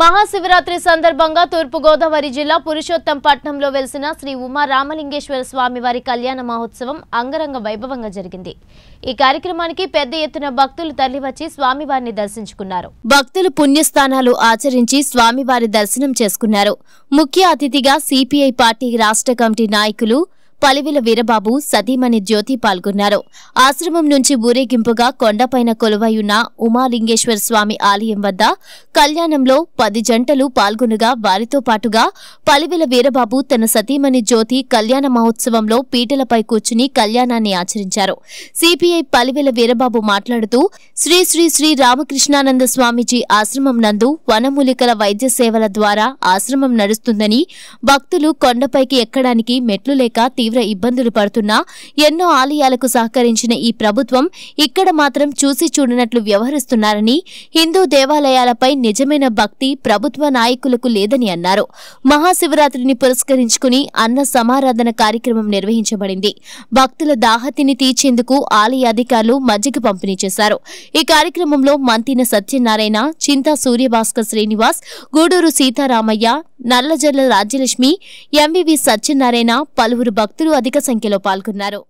మహాశివరాత్రి సందర్భంగా తూర్పుగోదావరి జిల్లా పురుషోత్తంపట్నంలో వెలిసిన శ్రీ ఉమా రామలింగేశ్వర స్వామి వారి కళ్యాణ మహోత్సవం అంగరంగ వైభవంగా జరిగింది ఈ కార్యక్రమానికి పెద్ద ఎత్తున భక్తులు తరలివచ్చి స్వామివారిని దర్శించుకున్నారు భక్తులు పుణ్యస్థానాలు ఆచరించి స్వామివారి దర్శనం చేసుకున్నారు ముఖ్య అతిథిగా సిపిఐ పార్టీ రాష్ట్ర కమిటీ నాయకులు పలివిల వీరబాబు సతీమణి జ్యోతి పాల్గొన్నారు ఆశ్రమం నుంచి ఊరేగింపుగా కొండపైన కొలువయున్న ఉమాలింగేశ్వర స్వామి ఆలయం వద్ద కళ్యాణంలో పది జంటలు పాల్గొనగా వారితో పాటుగా పలివెల వీరబాబు తన సతీమణి జ్యోతి కళ్యాణ మహోత్సవంలో పీటలపై కూర్చుని కళ్యాణాన్ని ఆచరించారు సిపిఐ పలివెల వీరబాబు మాట్లాడుతూ శ్రీ శ్రీ శ్రీ రామకృష్ణానంద స్వామీజీ ఆశ్రమం నందు వనమూలికల వైద్య సేవల ద్వారా ఆశ్రమం నడుస్తుందని భక్తులు కొండపైకి ఎక్కడానికి మెట్లు లేక తీవ్ర ఇబ్బందులు పడుతున్నా ఎన్నో ఆలయాలకు సహకరించిన ఈ ప్రభుత్వం ఇక్కడ మాత్రం చూసి చూడనట్లు వ్యవహరిస్తున్నారని హిందూ దేవాలయాలపై నిజమైన భక్తి ప్రభుత్వ నాయకులకు లేదని అన్నారు మహాశివరాత్రిని పురస్కరించుకుని అన్న సమారాధన కార్యక్రమం నిర్వహించబడింది భక్తుల దాహతిని తీర్చేందుకు ఆలయ అధికారులు మజ్జిగ పంపిణీ చేశారు ఈ కార్యక్రమంలో మంతిన సత్యనారాయణ చింతా సూర్యభాస్కర్ శ్రీనివాస్ గూడూరు సీతారామయ్య నల్లజల్ల రాజ్యలక్ష్మి ఎంవివి సత్యనారాయణ పలువురు భక్తులు అధిక సంఖ్యలో పాల్గొన్నారు